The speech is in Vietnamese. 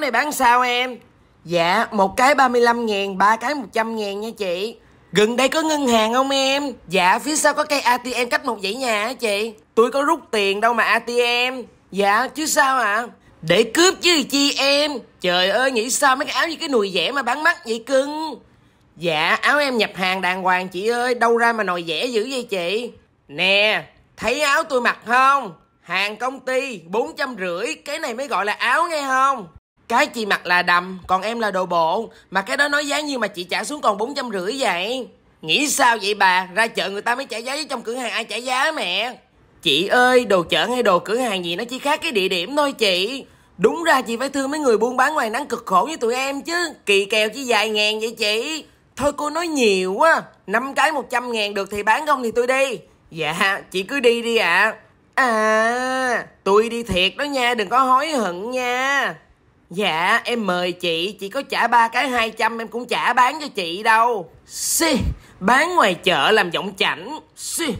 này bán sao em? Dạ, một cái 35 ngàn, ba cái 100 ngàn nha chị. Gần đây có ngân hàng không em? Dạ, phía sau có cây ATM cách một dãy nhà hả chị? Tôi có rút tiền đâu mà ATM. Dạ, chứ sao ạ? À? Để cướp chứ chi em. Trời ơi, nghĩ sao mấy cái áo như cái nùi dẻ mà bán mắt vậy cưng? Dạ, áo em nhập hàng đàng hoàng chị ơi, đâu ra mà nồi dẻ dữ vậy chị? Nè, thấy áo tôi mặc không? Hàng công ty, bốn trăm rưỡi, cái này mới gọi là áo nghe không? Cái chị mặc là đầm, còn em là đồ bộ. Mà cái đó nói giá như mà chị trả xuống còn bốn trăm rưỡi vậy? Nghĩ sao vậy bà? Ra chợ người ta mới trả giá chứ trong cửa hàng ai trả giá mẹ? Chị ơi, đồ chợ hay đồ cửa hàng gì nó chỉ khác cái địa điểm thôi chị. Đúng ra chị phải thương mấy người buôn bán ngoài nắng cực khổ như tụi em chứ. Kỳ kèo chỉ vài ngàn vậy chị. Thôi cô nói nhiều quá. năm cái 100 ngàn được thì bán không thì tôi đi. Dạ, chị cứ đi đi ạ. À. à, tôi đi thiệt đó nha, đừng có hối hận nha. Dạ em mời chị Chị có trả ba cái 200 em cũng trả bán cho chị đâu Xì Bán ngoài chợ làm giọng chảnh Xì